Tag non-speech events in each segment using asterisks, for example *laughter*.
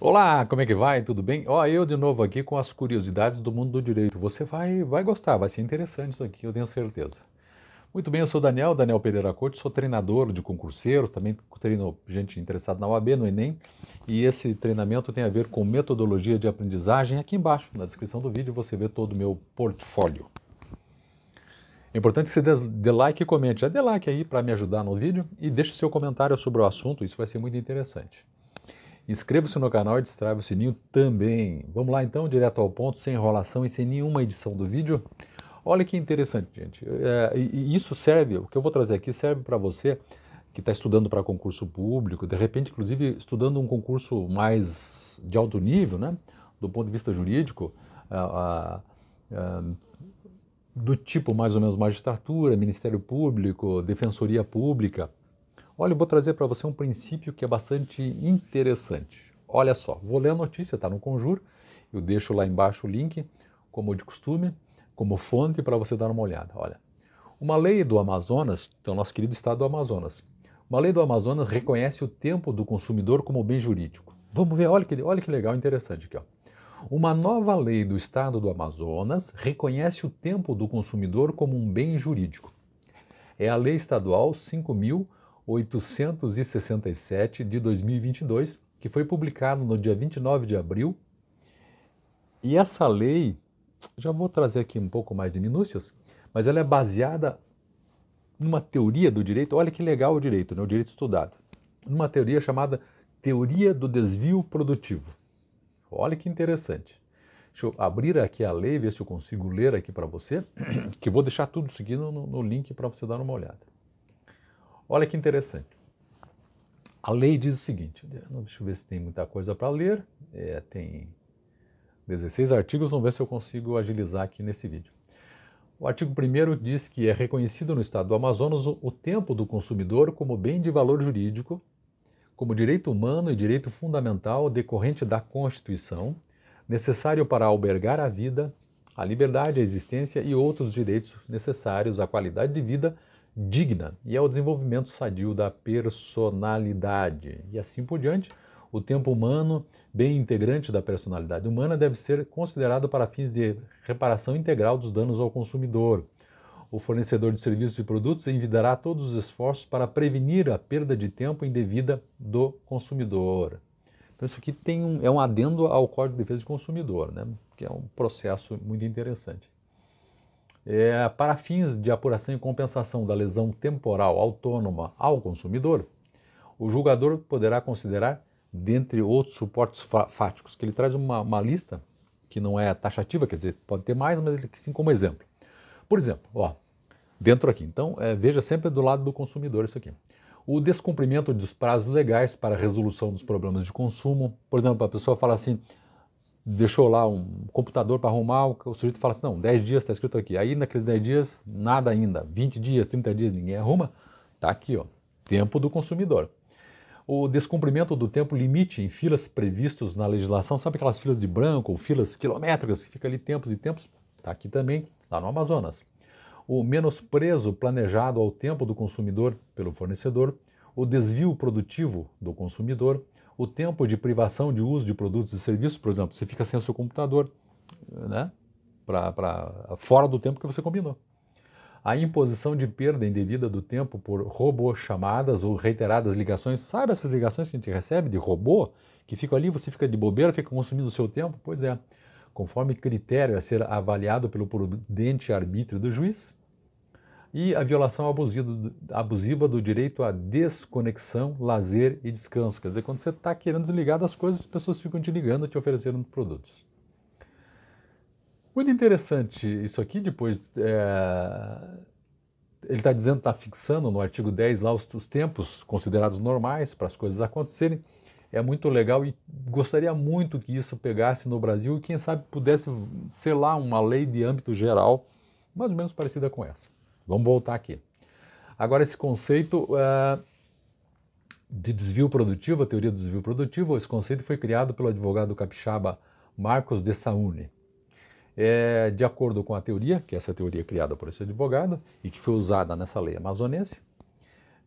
Olá, como é que vai? Tudo bem? Ó, eu de novo aqui com as curiosidades do mundo do direito. Você vai, vai gostar, vai ser interessante isso aqui, eu tenho certeza. Muito bem, eu sou Daniel, Daniel Pereira Couto, sou treinador de concurseiros, também treino gente interessada na UAB, no Enem, e esse treinamento tem a ver com metodologia de aprendizagem. Aqui embaixo, na descrição do vídeo, você vê todo o meu portfólio. É importante que você dê like e comente. Já dê like aí para me ajudar no vídeo e deixe seu comentário sobre o assunto, isso vai ser muito interessante. Inscreva-se no canal e destrave o sininho também. Vamos lá então, direto ao ponto, sem enrolação e sem nenhuma edição do vídeo. Olha que interessante, gente. É, e isso serve, o que eu vou trazer aqui serve para você que está estudando para concurso público, de repente, inclusive, estudando um concurso mais de alto nível, né? Do ponto de vista jurídico, a, a, a, do tipo mais ou menos magistratura, Ministério Público, Defensoria Pública. Olha, eu vou trazer para você um princípio que é bastante interessante. Olha só, vou ler a notícia, está no Conjuro, eu deixo lá embaixo o link, como de costume, como fonte para você dar uma olhada. Olha, uma lei do Amazonas, então nosso querido estado do Amazonas, uma lei do Amazonas reconhece o tempo do consumidor como bem jurídico. Vamos ver, olha que, olha que legal, interessante aqui. Ó. Uma nova lei do estado do Amazonas reconhece o tempo do consumidor como um bem jurídico. É a Lei Estadual 5.000 867 de 2022, que foi publicado no dia 29 de abril. E essa lei, já vou trazer aqui um pouco mais de minúcias, mas ela é baseada numa teoria do direito. Olha que legal o direito, né? o direito estudado. Numa teoria chamada teoria do desvio produtivo. Olha que interessante. Deixa eu abrir aqui a lei, ver se eu consigo ler aqui para você, *clears throat* que vou deixar tudo seguindo no, no link para você dar uma olhada. Olha que interessante. A lei diz o seguinte: deixa eu ver se tem muita coisa para ler. É, tem 16 artigos, vamos ver se eu consigo agilizar aqui nesse vídeo. O artigo 1 diz que é reconhecido no Estado do Amazonas o tempo do consumidor como bem de valor jurídico, como direito humano e direito fundamental decorrente da Constituição, necessário para albergar a vida, a liberdade, a existência e outros direitos necessários à qualidade de vida digna e ao é desenvolvimento sadio da personalidade. E assim por diante, o tempo humano, bem integrante da personalidade humana, deve ser considerado para fins de reparação integral dos danos ao consumidor. O fornecedor de serviços e produtos envidará todos os esforços para prevenir a perda de tempo indevida do consumidor. Então, isso aqui tem um, é um adendo ao Código de Defesa do Consumidor, né? que é um processo muito interessante é, para fins de apuração e compensação da lesão temporal autônoma ao consumidor, o julgador poderá considerar, dentre outros suportes fáticos, que ele traz uma, uma lista que não é taxativa, quer dizer, pode ter mais, mas ele sim como exemplo. Por exemplo, ó, dentro aqui, então é, veja sempre do lado do consumidor isso aqui. O descumprimento dos prazos legais para resolução dos problemas de consumo, por exemplo, a pessoa fala assim, deixou lá um computador para arrumar, o sujeito fala assim, não, 10 dias está escrito aqui. Aí naqueles 10 dias, nada ainda. 20 dias, 30 dias, ninguém arruma. Está aqui, ó, tempo do consumidor. O descumprimento do tempo limite em filas previstos na legislação, sabe aquelas filas de branco ou filas quilométricas que fica ali tempos e tempos? Está aqui também, lá no Amazonas. O menosprezo planejado ao tempo do consumidor pelo fornecedor, o desvio produtivo do consumidor, o tempo de privação de uso de produtos e serviços, por exemplo, você fica sem o seu computador, né? Pra, pra, fora do tempo que você combinou. A imposição de perda indevida do tempo por robô chamadas ou reiteradas ligações, sabe essas ligações que a gente recebe de robô, que fica ali, você fica de bobeira, fica consumindo o seu tempo? Pois é, conforme critério a ser avaliado pelo prudente arbítrio do juiz, e a violação abusiva, do direito à desconexão, lazer e descanso. Quer dizer, quando você está querendo desligar das coisas, as pessoas ficam te ligando, te oferecendo produtos. Muito interessante isso aqui, depois. É... Ele está dizendo, está fixando no artigo 10 lá os, os tempos considerados normais para as coisas acontecerem. É muito legal e gostaria muito que isso pegasse no Brasil e, quem sabe, pudesse ser lá uma lei de âmbito geral, mais ou menos parecida com essa. Vamos voltar aqui. Agora, esse conceito uh, de desvio produtivo, a teoria do desvio produtivo, esse conceito foi criado pelo advogado capixaba Marcos de Saúne. É, de acordo com a teoria, que essa teoria é criada por esse advogado e que foi usada nessa lei amazonense,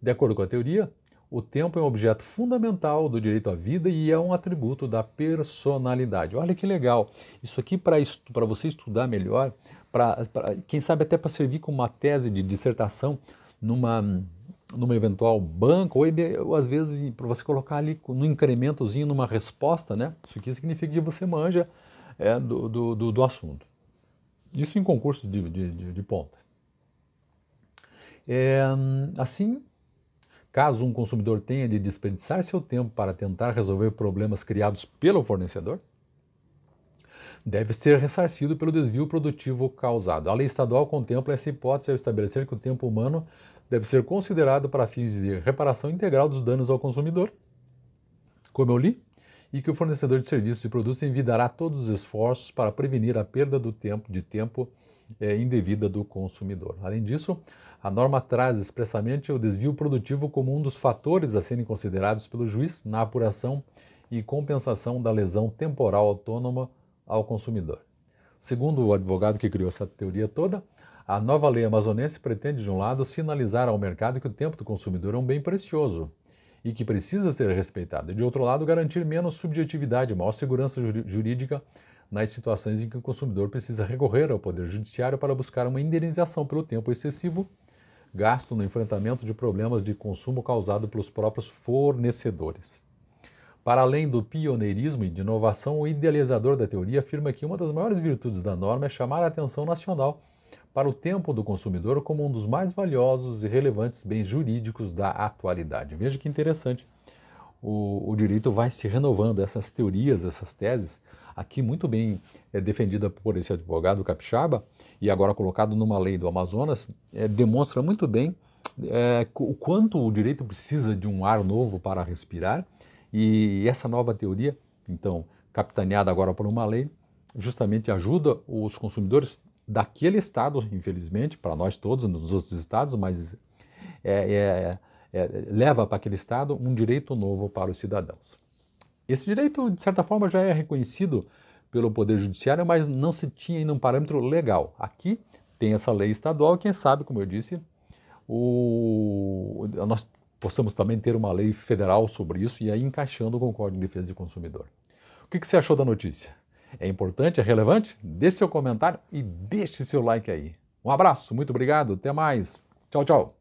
de acordo com a teoria, o tempo é um objeto fundamental do direito à vida e é um atributo da personalidade. Olha que legal! Isso aqui, para estu você estudar melhor, pra, pra quem sabe até para servir como uma tese de dissertação numa, numa eventual banca, ou, ou às vezes para você colocar ali no incrementozinho, numa resposta, né? Isso aqui significa que você manja é, do, do, do, do, assunto. Isso em concurso de, de, de, de ponta. É, assim, caso um consumidor tenha de desperdiçar seu tempo para tentar resolver problemas criados pelo fornecedor, deve ser ressarcido pelo desvio produtivo causado. A lei estadual contempla essa hipótese ao estabelecer que o tempo humano deve ser considerado para fins de reparação integral dos danos ao consumidor, como eu li, e que o fornecedor de serviços e produtos envidará todos os esforços para prevenir a perda do tempo de tempo é, indevida do consumidor. Além disso, a norma traz expressamente o desvio produtivo como um dos fatores a serem considerados pelo juiz na apuração e compensação da lesão temporal autônoma ao consumidor. Segundo o advogado que criou essa teoria toda, a nova lei amazonense pretende, de um lado, sinalizar ao mercado que o tempo do consumidor é um bem precioso e que precisa ser respeitado, e, de outro lado, garantir menos subjetividade, maior segurança jurídica nas situações em que o consumidor precisa recorrer ao Poder Judiciário para buscar uma indenização pelo tempo excessivo gasto no enfrentamento de problemas de consumo causado pelos próprios fornecedores. Para além do pioneirismo e de inovação, o idealizador da teoria afirma que uma das maiores virtudes da norma é chamar a atenção nacional para o tempo do consumidor como um dos mais valiosos e relevantes bens jurídicos da atualidade. Veja que interessante. O, o direito vai se renovando, essas teorias, essas teses, aqui muito bem é, defendida por esse advogado capixaba e agora colocado numa lei do Amazonas, é, demonstra muito bem é, o quanto o direito precisa de um ar novo para respirar e essa nova teoria, então capitaneada agora por uma lei, justamente ajuda os consumidores daquele estado, infelizmente, para nós todos, nos outros estados, mas é, é, é, leva para aquele estado um direito novo para os cidadãos. Esse direito, de certa forma, já é reconhecido pelo Poder Judiciário, mas não se tinha ainda um parâmetro legal. Aqui tem essa lei estadual, quem sabe, como eu disse, o, nós possamos também ter uma lei federal sobre isso e aí encaixando o Código de Defesa do Consumidor. O que, que você achou da notícia? É importante? É relevante? Deixe seu comentário e deixe seu like aí. Um abraço, muito obrigado, até mais. Tchau, tchau.